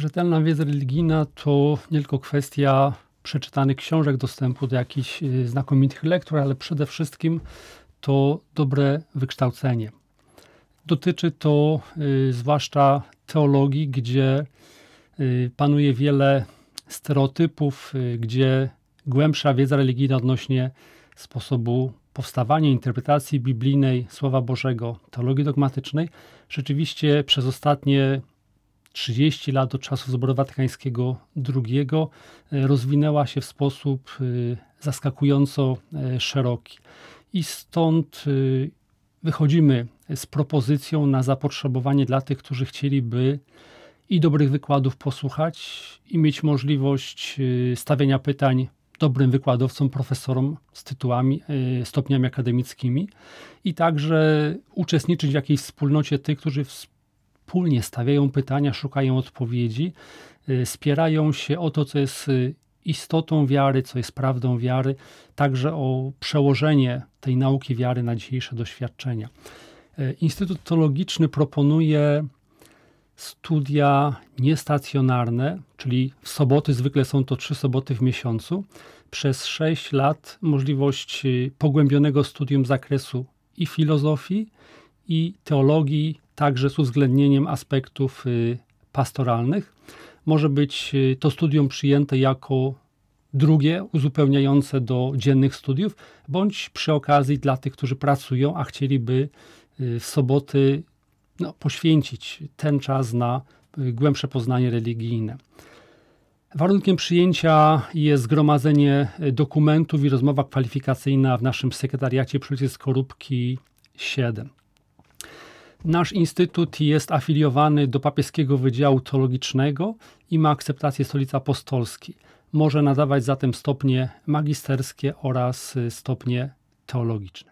Rzetelna wiedza religijna to nie tylko kwestia przeczytanych książek, dostępu do jakichś y, znakomitych lektur, ale przede wszystkim to dobre wykształcenie. Dotyczy to y, zwłaszcza teologii, gdzie y, panuje wiele stereotypów, gdzie głębsza wiedza religijna odnośnie sposobu powstawania interpretacji biblijnej Słowa Bożego, teologii dogmatycznej, rzeczywiście przez ostatnie 30 lat od czasu Zboru Watykańskiego II e, rozwinęła się w sposób e, zaskakująco e, szeroki. I stąd wychodzimy z propozycją na zapotrzebowanie dla tych, którzy chcieliby i dobrych wykładów posłuchać, i mieć możliwość stawiania pytań dobrym wykładowcom, profesorom z tytułami, stopniami akademickimi i także uczestniczyć w jakiejś wspólnocie tych, którzy wspólnie stawiają pytania, szukają odpowiedzi, y, spierają się o to, co jest y, istotą wiary, co jest prawdą wiary, także o przełożenie tej nauki wiary na dzisiejsze doświadczenia. Y, Instytut Teologiczny proponuje studia niestacjonarne, czyli w soboty, zwykle są to trzy soboty w miesiącu, przez sześć lat możliwość pogłębionego studium zakresu i filozofii, i teologii, także z uwzględnieniem aspektów y, pastoralnych. Może być y, to studium przyjęte jako drugie, uzupełniające do dziennych studiów, bądź przy okazji dla tych, którzy pracują, a chcieliby y, w soboty no, poświęcić ten czas na głębsze poznanie religijne. Warunkiem przyjęcia jest zgromadzenie dokumentów i rozmowa kwalifikacyjna w naszym sekretariacie przy ulicy Skorupki 7. Nasz instytut jest afiliowany do papieskiego wydziału teologicznego i ma akceptację stolicy apostolskiej. Może nadawać zatem stopnie magisterskie oraz y, stopnie teologiczne.